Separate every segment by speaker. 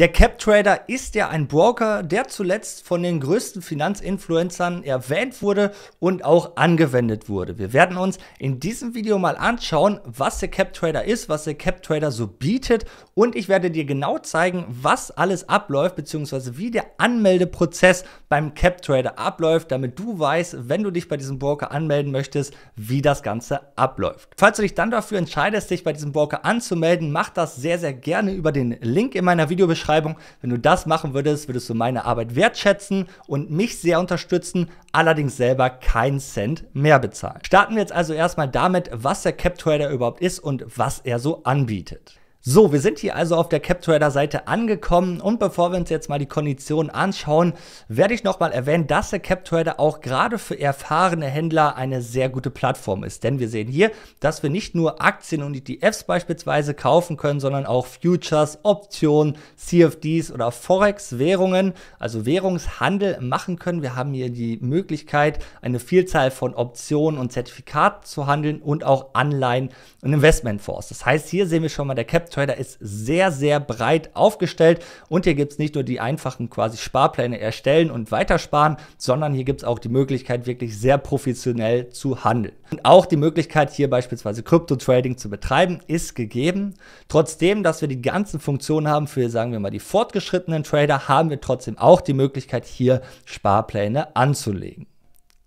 Speaker 1: Der CapTrader ist ja ein Broker, der zuletzt von den größten Finanzinfluencern erwähnt wurde und auch angewendet wurde. Wir werden uns in diesem Video mal anschauen, was der CapTrader ist, was der CapTrader so bietet und ich werde dir genau zeigen, was alles abläuft bzw. wie der Anmeldeprozess beim CapTrader abläuft, damit du weißt, wenn du dich bei diesem Broker anmelden möchtest, wie das Ganze abläuft. Falls du dich dann dafür entscheidest, dich bei diesem Broker anzumelden, mach das sehr, sehr gerne über den Link in meiner Videobeschreibung Beschreibung. Wenn du das machen würdest, würdest du meine Arbeit wertschätzen und mich sehr unterstützen, allerdings selber keinen Cent mehr bezahlen. Starten wir jetzt also erstmal damit, was der CapTrader überhaupt ist und was er so anbietet. So, wir sind hier also auf der CapTrader-Seite angekommen und bevor wir uns jetzt mal die Konditionen anschauen, werde ich nochmal erwähnen, dass der CapTrader auch gerade für erfahrene Händler eine sehr gute Plattform ist. Denn wir sehen hier, dass wir nicht nur Aktien und ETFs beispielsweise kaufen können, sondern auch Futures, Optionen, CFDs oder Forex-Währungen, also Währungshandel machen können. Wir haben hier die Möglichkeit, eine Vielzahl von Optionen und Zertifikaten zu handeln und auch Anleihen und Investmentfonds. Das heißt, hier sehen wir schon mal, der CapTrader Trader ist sehr, sehr breit aufgestellt und hier gibt es nicht nur die einfachen quasi Sparpläne erstellen und weitersparen, sondern hier gibt es auch die Möglichkeit, wirklich sehr professionell zu handeln. Und auch die Möglichkeit, hier beispielsweise Krypto-Trading zu betreiben, ist gegeben. Trotzdem, dass wir die ganzen Funktionen haben für, sagen wir mal, die fortgeschrittenen Trader, haben wir trotzdem auch die Möglichkeit, hier Sparpläne anzulegen.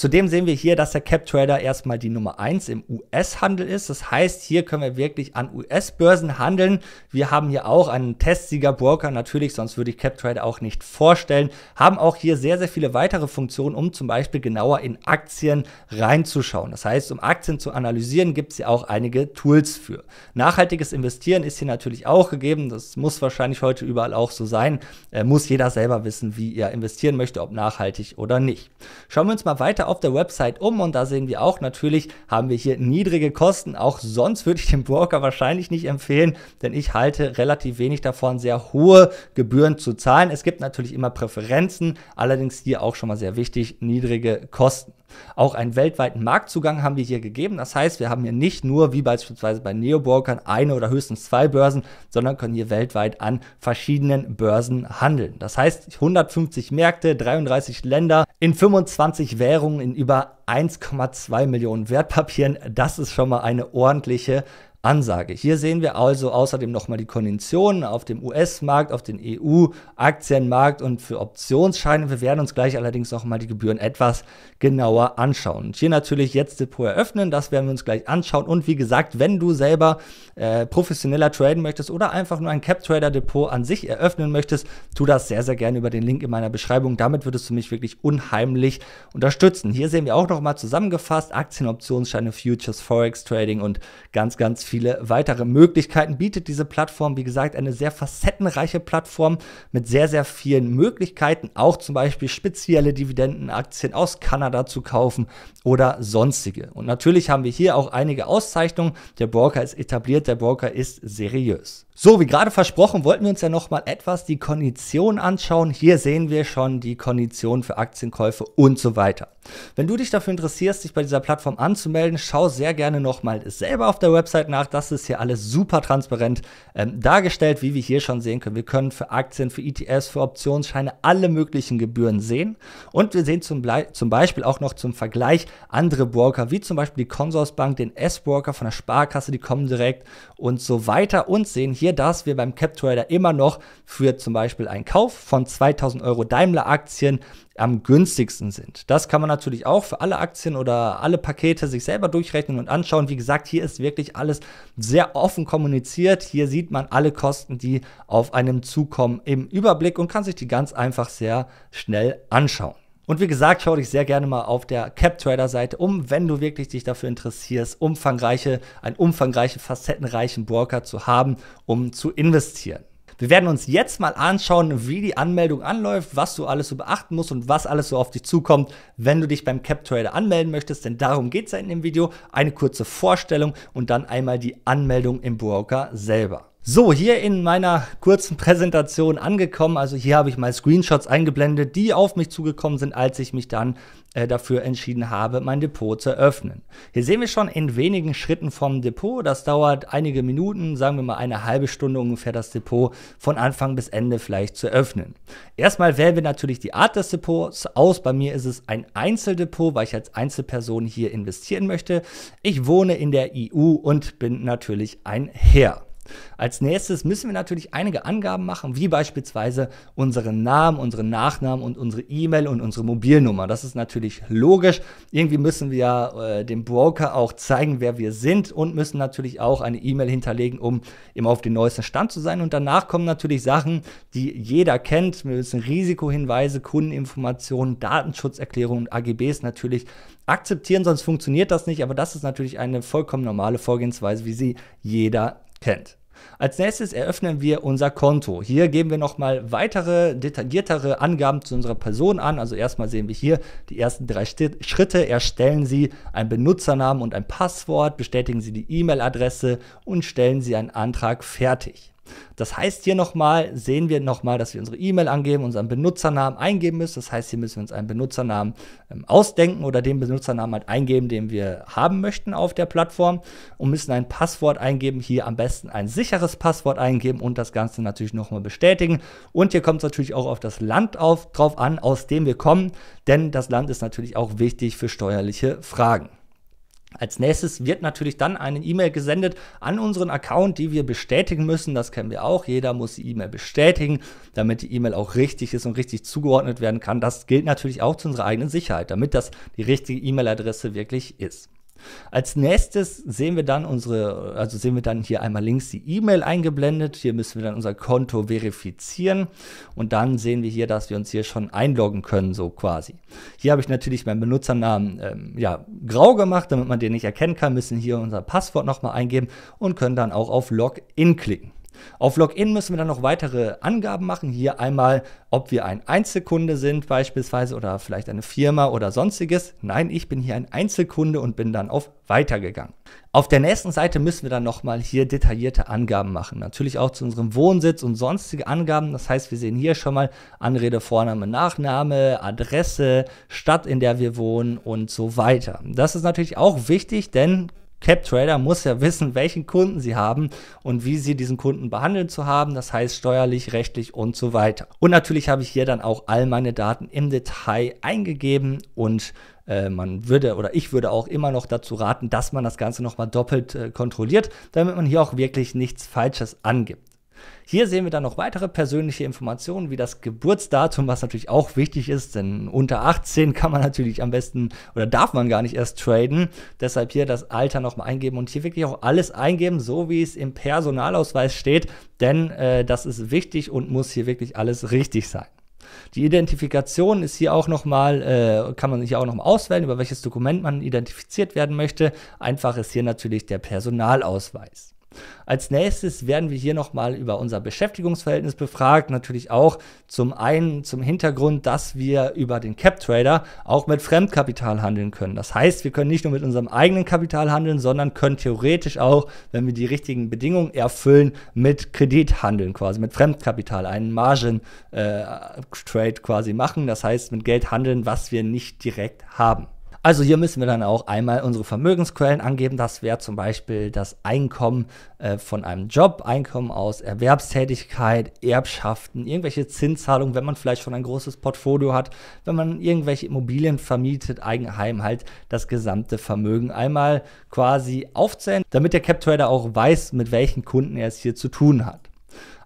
Speaker 1: Zudem sehen wir hier, dass der CapTrader erstmal die Nummer 1 im US-Handel ist. Das heißt, hier können wir wirklich an US-Börsen handeln. Wir haben hier auch einen Testsieger-Broker natürlich, sonst würde ich CapTrader auch nicht vorstellen. Haben auch hier sehr, sehr viele weitere Funktionen, um zum Beispiel genauer in Aktien reinzuschauen. Das heißt, um Aktien zu analysieren, gibt es hier auch einige Tools für. Nachhaltiges Investieren ist hier natürlich auch gegeben. Das muss wahrscheinlich heute überall auch so sein. Äh, muss jeder selber wissen, wie er investieren möchte, ob nachhaltig oder nicht. Schauen wir uns mal weiter auf der Website um und da sehen wir auch natürlich, haben wir hier niedrige Kosten. Auch sonst würde ich den Broker wahrscheinlich nicht empfehlen, denn ich halte relativ wenig davon, sehr hohe Gebühren zu zahlen. Es gibt natürlich immer Präferenzen, allerdings hier auch schon mal sehr wichtig, niedrige Kosten. Auch einen weltweiten Marktzugang haben wir hier gegeben. Das heißt, wir haben hier nicht nur, wie beispielsweise bei Neobrokern, eine oder höchstens zwei Börsen, sondern können hier weltweit an verschiedenen Börsen handeln. Das heißt, 150 Märkte, 33 Länder, in 25 Währungen, in über 1,2 Millionen Wertpapieren. Das ist schon mal eine ordentliche Ansage. Hier sehen wir also außerdem nochmal die Konditionen auf dem US-Markt, auf den EU-Aktienmarkt und für Optionsscheine. Wir werden uns gleich allerdings nochmal die Gebühren etwas genauer anschauen. Und hier natürlich jetzt Depot eröffnen, das werden wir uns gleich anschauen. Und wie gesagt, wenn du selber äh, professioneller traden möchtest oder einfach nur ein Cap-Trader-Depot an sich eröffnen möchtest, tu das sehr, sehr gerne über den Link in meiner Beschreibung. Damit würdest du mich wirklich unheimlich unterstützen. Hier sehen wir auch nochmal zusammengefasst Aktien, Optionsscheine, Futures, Forex-Trading und ganz, ganz viel viele weitere Möglichkeiten bietet diese Plattform. Wie gesagt, eine sehr facettenreiche Plattform mit sehr, sehr vielen Möglichkeiten, auch zum Beispiel spezielle Dividendenaktien aus Kanada zu kaufen oder sonstige. Und natürlich haben wir hier auch einige Auszeichnungen. Der Broker ist etabliert, der Broker ist seriös. So, wie gerade versprochen, wollten wir uns ja nochmal etwas die Kondition anschauen. Hier sehen wir schon die Kondition für Aktienkäufe und so weiter. Wenn du dich dafür interessierst, dich bei dieser Plattform anzumelden, schau sehr gerne nochmal selber auf der Website nach nach. Das ist hier alles super transparent ähm, dargestellt, wie wir hier schon sehen können. Wir können für Aktien, für ETS, für Optionsscheine alle möglichen Gebühren sehen. Und wir sehen zum, Blei zum Beispiel auch noch zum Vergleich andere Broker, wie zum Beispiel die Consorsbank, den S-Broker von der Sparkasse, die kommen direkt und so weiter. Und sehen hier, dass wir beim CapTrader immer noch für zum Beispiel einen Kauf von 2000 Euro Daimler-Aktien am günstigsten sind. Das kann man natürlich auch für alle Aktien oder alle Pakete sich selber durchrechnen und anschauen. Wie gesagt, hier ist wirklich alles sehr offen kommuniziert. Hier sieht man alle Kosten, die auf einem zukommen im Überblick und kann sich die ganz einfach sehr schnell anschauen. Und wie gesagt, schau dich sehr gerne mal auf der CapTrader-Seite um, wenn du wirklich dich dafür interessierst, umfangreiche, einen umfangreichen, facettenreichen Broker zu haben, um zu investieren. Wir werden uns jetzt mal anschauen, wie die Anmeldung anläuft, was du alles so beachten musst und was alles so auf dich zukommt, wenn du dich beim CapTrader anmelden möchtest, denn darum geht es ja in dem Video. Eine kurze Vorstellung und dann einmal die Anmeldung im Broker selber. So, hier in meiner kurzen Präsentation angekommen. Also hier habe ich mal Screenshots eingeblendet, die auf mich zugekommen sind, als ich mich dann äh, dafür entschieden habe, mein Depot zu öffnen. Hier sehen wir schon in wenigen Schritten vom Depot. Das dauert einige Minuten, sagen wir mal eine halbe Stunde ungefähr, das Depot von Anfang bis Ende vielleicht zu öffnen. Erstmal wählen wir natürlich die Art des Depots aus. Bei mir ist es ein Einzeldepot, weil ich als Einzelperson hier investieren möchte. Ich wohne in der EU und bin natürlich ein Herr. Als nächstes müssen wir natürlich einige Angaben machen, wie beispielsweise unseren Namen, unseren Nachnamen und unsere E-Mail und unsere Mobilnummer. Das ist natürlich logisch. Irgendwie müssen wir äh, dem Broker auch zeigen, wer wir sind und müssen natürlich auch eine E-Mail hinterlegen, um immer auf den neuesten Stand zu sein. Und danach kommen natürlich Sachen, die jeder kennt. Wir müssen Risikohinweise, Kundeninformationen, Datenschutzerklärungen und AGBs natürlich akzeptieren, sonst funktioniert das nicht. Aber das ist natürlich eine vollkommen normale Vorgehensweise, wie sie jeder kennt. Als nächstes eröffnen wir unser Konto. Hier geben wir nochmal weitere, detailliertere Angaben zu unserer Person an. Also erstmal sehen wir hier die ersten drei Schritte. Erstellen Sie einen Benutzernamen und ein Passwort, bestätigen Sie die E-Mail-Adresse und stellen Sie einen Antrag fertig. Das heißt, hier nochmal sehen wir nochmal, dass wir unsere E-Mail angeben, unseren Benutzernamen eingeben müssen. Das heißt, hier müssen wir uns einen Benutzernamen ähm, ausdenken oder den Benutzernamen halt eingeben, den wir haben möchten auf der Plattform und müssen ein Passwort eingeben. Hier am besten ein sicheres Passwort eingeben und das Ganze natürlich nochmal bestätigen. Und hier kommt es natürlich auch auf das Land auf, drauf an, aus dem wir kommen, denn das Land ist natürlich auch wichtig für steuerliche Fragen. Als nächstes wird natürlich dann eine E-Mail gesendet an unseren Account, die wir bestätigen müssen. Das kennen wir auch. Jeder muss die E-Mail bestätigen, damit die E-Mail auch richtig ist und richtig zugeordnet werden kann. Das gilt natürlich auch zu unserer eigenen Sicherheit, damit das die richtige E-Mail-Adresse wirklich ist. Als nächstes sehen wir dann unsere, also sehen wir dann hier einmal links die E-Mail eingeblendet. Hier müssen wir dann unser Konto verifizieren und dann sehen wir hier, dass wir uns hier schon einloggen können, so quasi. Hier habe ich natürlich meinen Benutzernamen ähm, ja, grau gemacht, damit man den nicht erkennen kann, müssen hier unser Passwort nochmal eingeben und können dann auch auf Login klicken. Auf Login müssen wir dann noch weitere Angaben machen. Hier einmal, ob wir ein Einzelkunde sind beispielsweise oder vielleicht eine Firma oder sonstiges. Nein, ich bin hier ein Einzelkunde und bin dann auf Weiter gegangen. Auf der nächsten Seite müssen wir dann nochmal hier detaillierte Angaben machen. Natürlich auch zu unserem Wohnsitz und sonstige Angaben. Das heißt, wir sehen hier schon mal Anrede, Vorname, Nachname, Adresse, Stadt, in der wir wohnen und so weiter. Das ist natürlich auch wichtig, denn CapTrader muss ja wissen, welchen Kunden sie haben und wie sie diesen Kunden behandeln zu haben, das heißt steuerlich, rechtlich und so weiter. Und natürlich habe ich hier dann auch all meine Daten im Detail eingegeben und äh, man würde oder ich würde auch immer noch dazu raten, dass man das Ganze nochmal doppelt äh, kontrolliert, damit man hier auch wirklich nichts Falsches angibt. Hier sehen wir dann noch weitere persönliche Informationen, wie das Geburtsdatum, was natürlich auch wichtig ist, denn unter 18 kann man natürlich am besten oder darf man gar nicht erst traden. Deshalb hier das Alter nochmal eingeben und hier wirklich auch alles eingeben, so wie es im Personalausweis steht, denn äh, das ist wichtig und muss hier wirklich alles richtig sein. Die Identifikation ist hier auch nochmal, äh, kann man sich auch nochmal auswählen, über welches Dokument man identifiziert werden möchte. Einfach ist hier natürlich der Personalausweis. Als nächstes werden wir hier nochmal über unser Beschäftigungsverhältnis befragt. Natürlich auch zum einen zum Hintergrund, dass wir über den Cap Trader auch mit Fremdkapital handeln können. Das heißt, wir können nicht nur mit unserem eigenen Kapital handeln, sondern können theoretisch auch, wenn wir die richtigen Bedingungen erfüllen, mit Kredit handeln, quasi mit Fremdkapital, einen Margin-Trade äh, quasi machen. Das heißt, mit Geld handeln, was wir nicht direkt haben. Also hier müssen wir dann auch einmal unsere Vermögensquellen angeben. Das wäre zum Beispiel das Einkommen äh, von einem Job, Einkommen aus Erwerbstätigkeit, Erbschaften, irgendwelche Zinszahlungen, wenn man vielleicht schon ein großes Portfolio hat, wenn man irgendwelche Immobilien vermietet, Eigenheim halt das gesamte Vermögen einmal quasi aufzählen, damit der CapTrader auch weiß, mit welchen Kunden er es hier zu tun hat.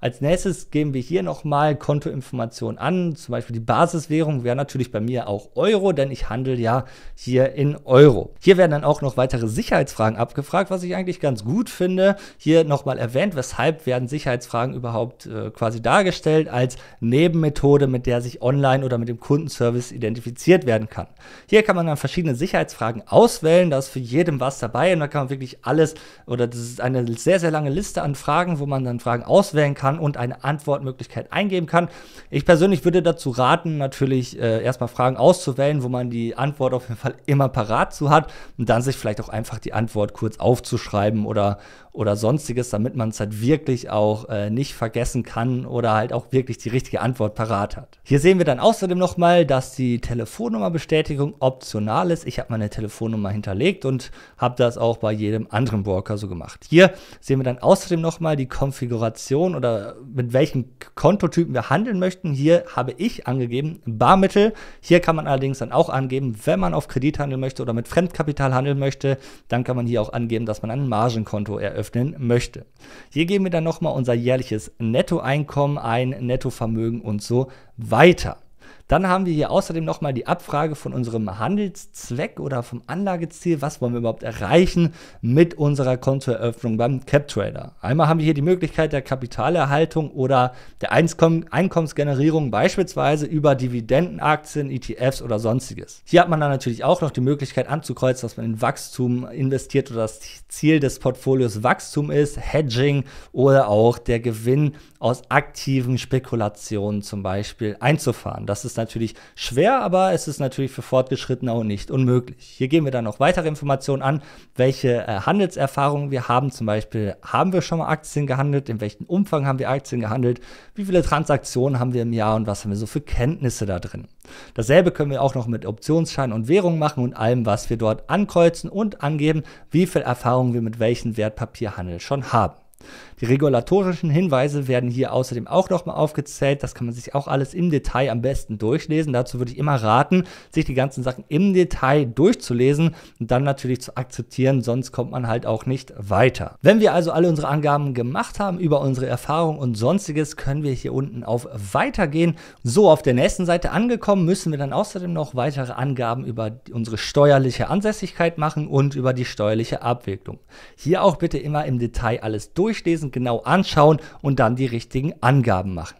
Speaker 1: Als nächstes geben wir hier nochmal Kontoinformationen an. Zum Beispiel die Basiswährung wäre natürlich bei mir auch Euro, denn ich handle ja hier in Euro. Hier werden dann auch noch weitere Sicherheitsfragen abgefragt, was ich eigentlich ganz gut finde. Hier nochmal erwähnt, weshalb werden Sicherheitsfragen überhaupt äh, quasi dargestellt als Nebenmethode, mit der sich online oder mit dem Kundenservice identifiziert werden kann. Hier kann man dann verschiedene Sicherheitsfragen auswählen, da ist für jedem was dabei und da kann man wirklich alles oder das ist eine sehr, sehr lange Liste an Fragen, wo man dann Fragen auswählen kann kann und eine Antwortmöglichkeit eingeben kann. Ich persönlich würde dazu raten, natürlich äh, erstmal Fragen auszuwählen, wo man die Antwort auf jeden Fall immer parat zu hat und dann sich vielleicht auch einfach die Antwort kurz aufzuschreiben oder, oder sonstiges, damit man es halt wirklich auch äh, nicht vergessen kann oder halt auch wirklich die richtige Antwort parat hat. Hier sehen wir dann außerdem nochmal, dass die Telefonnummerbestätigung optional ist. Ich habe meine Telefonnummer hinterlegt und habe das auch bei jedem anderen Broker so gemacht. Hier sehen wir dann außerdem nochmal die Konfiguration oder mit welchen Kontotypen wir handeln möchten. Hier habe ich angegeben Barmittel. Hier kann man allerdings dann auch angeben, wenn man auf Kredit handeln möchte oder mit Fremdkapital handeln möchte, dann kann man hier auch angeben, dass man ein Margenkonto eröffnet eröffnen möchte. Hier geben wir dann nochmal unser jährliches Nettoeinkommen ein, Nettovermögen und so weiter. Dann haben wir hier außerdem nochmal die Abfrage von unserem Handelszweck oder vom Anlageziel. Was wollen wir überhaupt erreichen mit unserer Kontoeröffnung beim CapTrader? Einmal haben wir hier die Möglichkeit der Kapitalerhaltung oder der Einkommensgenerierung, beispielsweise über Dividendenaktien, ETFs oder sonstiges. Hier hat man dann natürlich auch noch die Möglichkeit anzukreuzen, dass man in Wachstum investiert oder das Ziel des Portfolios Wachstum ist, Hedging oder auch der Gewinn aus aktiven Spekulationen zum Beispiel einzufahren. Das ist ist natürlich schwer, aber es ist natürlich für Fortgeschrittene auch nicht unmöglich. Hier geben wir dann noch weitere Informationen an, welche äh, Handelserfahrungen wir haben. Zum Beispiel, haben wir schon mal Aktien gehandelt? In welchem Umfang haben wir Aktien gehandelt? Wie viele Transaktionen haben wir im Jahr und was haben wir so für Kenntnisse da drin? Dasselbe können wir auch noch mit Optionsscheinen und Währungen machen und allem, was wir dort ankreuzen und angeben, wie viel Erfahrung wir mit welchem Wertpapierhandel schon haben. Die regulatorischen Hinweise werden hier außerdem auch nochmal aufgezählt. Das kann man sich auch alles im Detail am besten durchlesen. Dazu würde ich immer raten, sich die ganzen Sachen im Detail durchzulesen und dann natürlich zu akzeptieren, sonst kommt man halt auch nicht weiter. Wenn wir also alle unsere Angaben gemacht haben über unsere Erfahrung und sonstiges, können wir hier unten auf Weiter gehen. So, auf der nächsten Seite angekommen, müssen wir dann außerdem noch weitere Angaben über unsere steuerliche Ansässigkeit machen und über die steuerliche Abwicklung. Hier auch bitte immer im Detail alles durchlesen durchlesen, genau anschauen und dann die richtigen Angaben machen.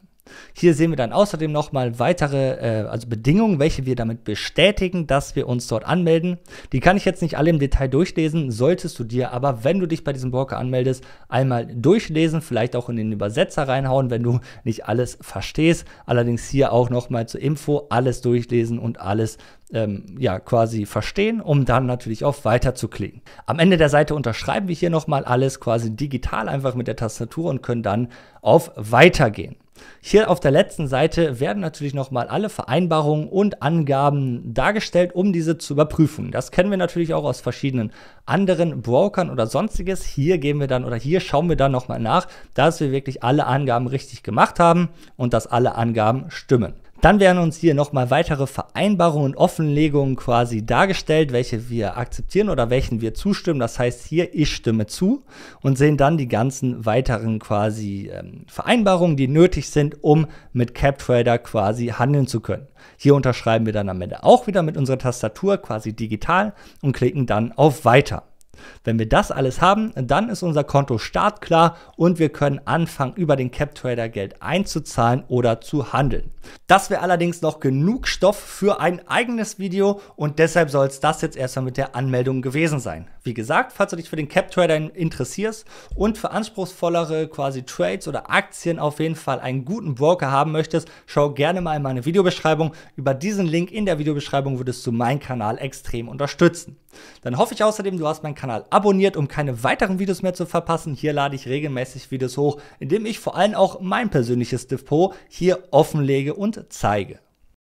Speaker 1: Hier sehen wir dann außerdem nochmal weitere äh, also Bedingungen, welche wir damit bestätigen, dass wir uns dort anmelden. Die kann ich jetzt nicht alle im Detail durchlesen, solltest du dir aber, wenn du dich bei diesem Broker anmeldest, einmal durchlesen, vielleicht auch in den Übersetzer reinhauen, wenn du nicht alles verstehst. Allerdings hier auch nochmal zur Info, alles durchlesen und alles ähm, ja, quasi verstehen, um dann natürlich auf Weiter zu klicken. Am Ende der Seite unterschreiben wir hier nochmal alles quasi digital einfach mit der Tastatur und können dann auf Weiter gehen. Hier auf der letzten Seite werden natürlich nochmal alle Vereinbarungen und Angaben dargestellt, um diese zu überprüfen. Das kennen wir natürlich auch aus verschiedenen anderen Brokern oder sonstiges. Hier gehen wir dann oder hier schauen wir dann nochmal nach, dass wir wirklich alle Angaben richtig gemacht haben und dass alle Angaben stimmen. Dann werden uns hier nochmal weitere Vereinbarungen und Offenlegungen quasi dargestellt, welche wir akzeptieren oder welchen wir zustimmen. Das heißt hier, ich stimme zu und sehen dann die ganzen weiteren quasi ähm, Vereinbarungen, die nötig sind, um mit CapTrader quasi handeln zu können. Hier unterschreiben wir dann am Ende auch wieder mit unserer Tastatur quasi digital und klicken dann auf Weiter. Wenn wir das alles haben, dann ist unser Konto startklar und wir können anfangen, über den CapTrader Geld einzuzahlen oder zu handeln. Das wäre allerdings noch genug Stoff für ein eigenes Video und deshalb soll es das jetzt erstmal mit der Anmeldung gewesen sein. Wie gesagt, falls du dich für den CapTrader interessierst und für anspruchsvollere quasi Trades oder Aktien auf jeden Fall einen guten Broker haben möchtest, schau gerne mal in meine Videobeschreibung. Über diesen Link in der Videobeschreibung würdest du meinen Kanal extrem unterstützen. Dann hoffe ich außerdem, du hast meinen Kanal abonniert, um keine weiteren Videos mehr zu verpassen. Hier lade ich regelmäßig Videos hoch, indem ich vor allem auch mein persönliches Depot hier offenlege und zeige.